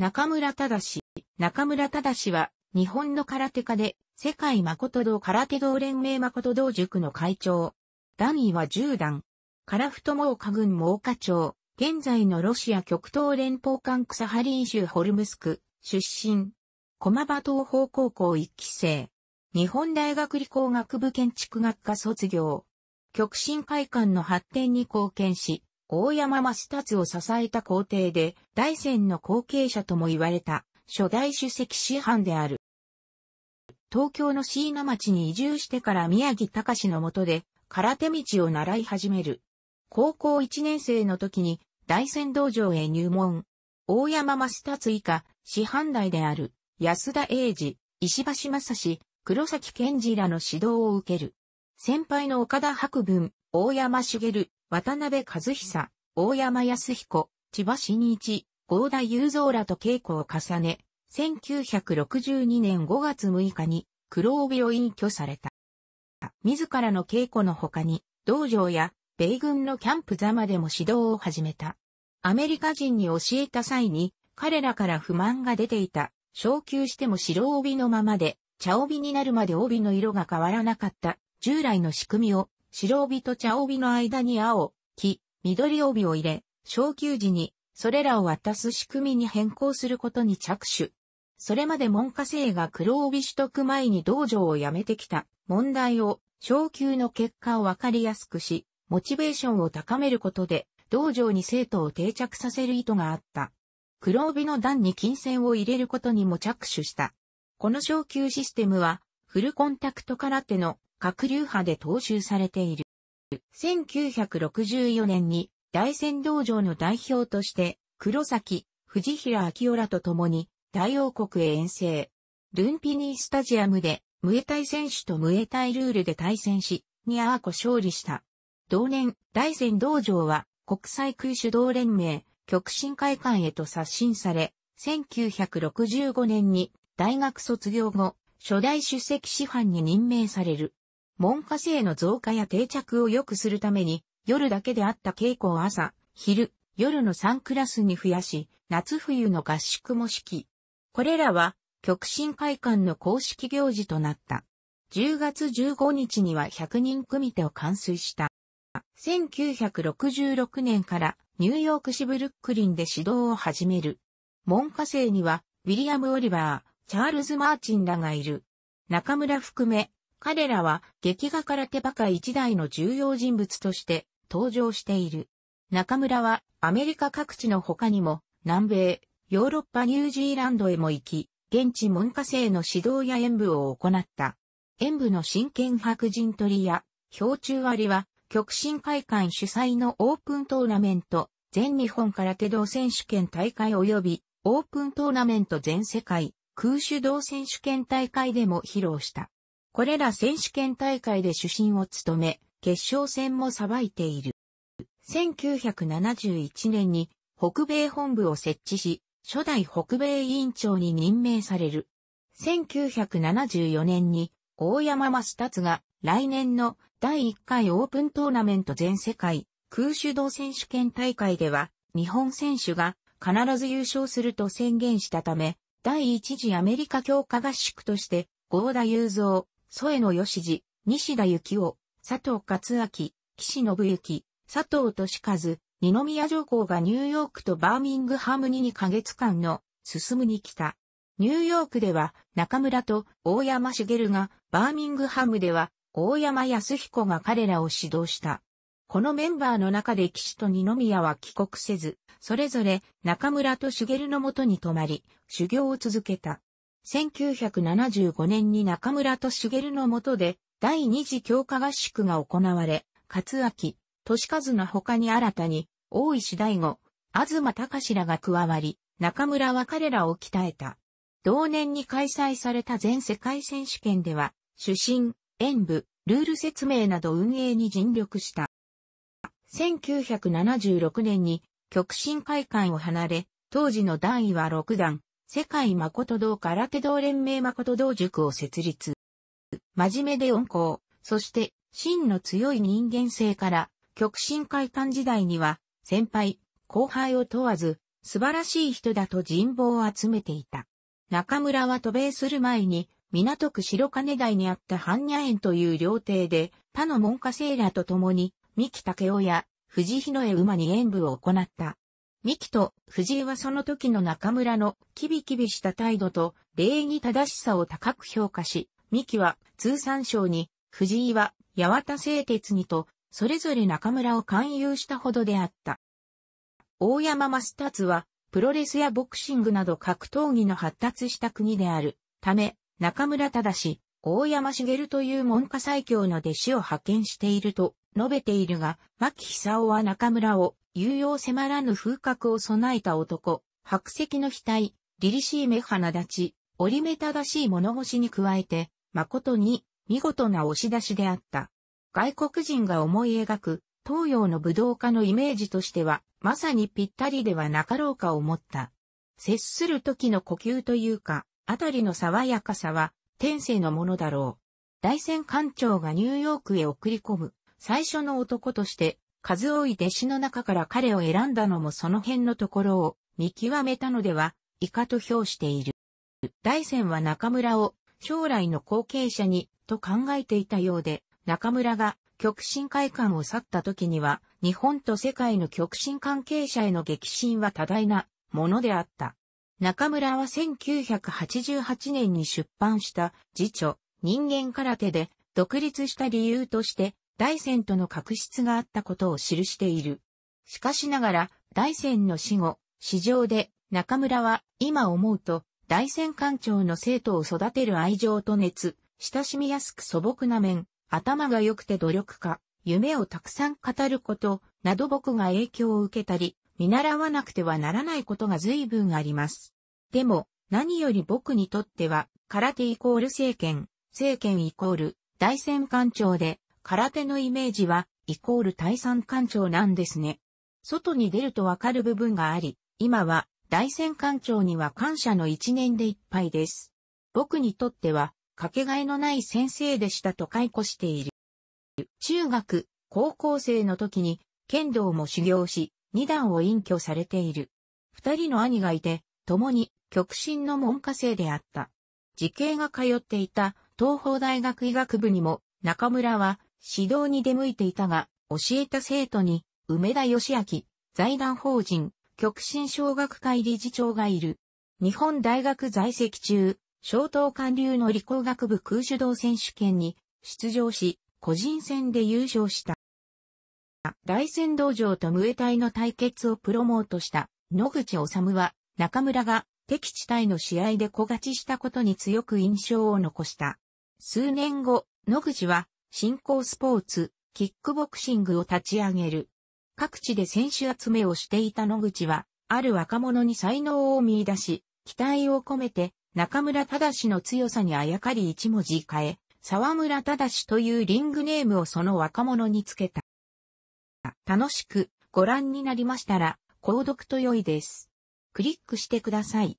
中村忠中村忠は、日本の空手家で、世界誠堂空手道連盟誠堂塾の会長。段位は10段。樺太猛火軍猛火長。現在のロシア極東連邦間クサハリン州ホルムスク、出身。駒場東方高校1期生。日本大学理工学部建築学科卒業。極真会館の発展に貢献し、大山増達を支えた皇帝で、大仙の後継者とも言われた、初代主席師範である。東京の椎名町に移住してから宮城隆の下で、空手道を習い始める。高校1年生の時に、大仙道場へ入門。大山増達以下、師範代である、安田英二、石橋正史、黒崎健二らの指導を受ける。先輩の岡田博文、大山茂、渡辺和久、大山康彦、千葉真一、合田雄三らと稽古を重ね、1962年5月6日に黒帯を隠居された。自らの稽古の他に、道場や米軍のキャンプ座までも指導を始めた。アメリカ人に教えた際に、彼らから不満が出ていた。昇級しても白帯のままで、茶帯になるまで帯の色が変わらなかった、従来の仕組みを白帯と茶帯の間に青、黄、緑帯を入れ、昇級時に、それらを渡す仕組みに変更することに着手。それまで文下生が黒帯取得前に道場を辞めてきた問題を、昇級の結果をわかりやすくし、モチベーションを高めることで、道場に生徒を定着させる意図があった。黒帯の段に金銭を入れることにも着手した。この昇級システムは、フルコンタクト空手の各流派で踏襲されている。1964年に大仙道場の代表として黒崎、藤平明夫らと共に大王国へ遠征。ルンピニースタジアムでムエタイ選手とムエタイルールで対戦し、ニアーコ勝利した。同年、大仙道場は国際空手道連盟、極真会館へと刷新され、1965年に大学卒業後、初代主席師範に任命される。門下生の増加や定着を良くするために、夜だけであった稽古を朝、昼、夜の3クラスに増やし、夏冬の合宿も式。これらは、極真会館の公式行事となった。10月15日には100人組手を完遂した。1966年からニューヨーク市ブルックリンで指導を始める。門下生には、ウィリアム・オリバー、チャールズ・マーチンらがいる。中村含め、彼らは劇画から手バカ一代の重要人物として登場している。中村はアメリカ各地の他にも南米、ヨーロッパニュージーランドへも行き、現地文化生の指導や演舞を行った。演舞の真剣白人取りや氷柱割りは極真会館主催のオープントーナメント全日本空手道選手権大会及びオープントーナメント全世界空手道選手権大会でも披露した。これら選手権大会で主審を務め、決勝戦も裁いている。1971年に北米本部を設置し、初代北米委員長に任命される。1974年に大山マスタツが来年の第1回オープントーナメント全世界空手道選手権大会では日本選手が必ず優勝すると宣言したため、第1次アメリカ強化合宿として、合田雄三、添野義次、西田幸夫、佐藤勝明、岸信之、佐藤俊和、二宮上皇がニューヨークとバーミングハムに2ヶ月間の進むに来た。ニューヨークでは中村と大山茂が、バーミングハムでは大山康彦が彼らを指導した。このメンバーの中で岸と二宮は帰国せず、それぞれ中村と茂のもとに泊まり、修行を続けた。1975年に中村と茂の下で、第二次強化合宿が行われ、勝明、利和の他に新たに、大石大吾、東隆らが加わり、中村は彼らを鍛えた。同年に開催された全世界選手権では、主審、演舞、ルール説明など運営に尽力した。1976年に、極真会館を離れ、当時の段位は6段、世界誠堂空手道連盟誠堂塾を設立。真面目で温厚、そして真の強い人間性から、極真会館時代には、先輩、後輩を問わず、素晴らしい人だと人望を集めていた。中村は渡米する前に、港区白金台にあった般若園という料亭で、他の門下生らと共に、三木武雄や藤日野へ馬に演舞を行った。三木と藤井はその時の中村のキビキビした態度と礼儀正しさを高く評価し、三木は通産省に、藤井は八幡製鉄にと、それぞれ中村を勧誘したほどであった。大山マスタは、プロレスやボクシングなど格闘技の発達した国であるため、中村正、大山茂という文科最強の弟子を派遣していると述べているが、牧久夫は中村を、有用迫らぬ風格を備えた男、白石の額、凛々しい目鼻立ち、折り目正しい物腰に加えて、誠に、見事な押し出しであった。外国人が思い描く、東洋の武道家のイメージとしては、まさにぴったりではなかろうか思った。接する時の呼吸というか、あたりの爽やかさは、天性のものだろう。大戦艦長がニューヨークへ送り込む、最初の男として、数多い弟子の中から彼を選んだのもその辺のところを見極めたのでは、以下と評している。大仙は中村を将来の後継者にと考えていたようで、中村が極真会館を去った時には、日本と世界の極真関係者への激震は多大なものであった。中村は1988年に出版した辞書人間空手で独立した理由として大仙との確執があったことを記している。しかしながら、大仙の死後、市場で中村は今思うと大仙官長の生徒を育てる愛情と熱、親しみやすく素朴な面、頭が良くて努力家、夢をたくさん語ること、など僕が影響を受けたり、見習わなくてはならないことが随分あります。でも、何より僕にとっては、空手イコール政権、政権イコール大戦官庁で、空手のイメージは、イコール対三艦長なんですね。外に出るとわかる部分があり、今は、大戦艦長には感謝の一年でいっぱいです。僕にとっては、かけがえのない先生でしたと解雇している。中学、高校生の時に、剣道も修行し、二段を隠居されている。二人の兄がいて、共に極真の門下生であった。時系が通っていた東方大学医学部にも中村は指導に出向いていたが、教えた生徒に、梅田義明、財団法人、極真小学会理事長がいる。日本大学在籍中、小東管流の理工学部空手道選手権に出場し、個人戦で優勝した。大仙道場と無エ隊の対決をプロモートした野口治は、中村が敵地帯の試合で小勝ちしたことに強く印象を残した。数年後、野口は新興スポーツ、キックボクシングを立ち上げる。各地で選手集めをしていた野口は、ある若者に才能を見出し、期待を込めて、中村忠の強さにあやかり一文字変え、沢村忠というリングネームをその若者につけた。楽しくご覧になりましたら、購読と良いです。クリックしてください。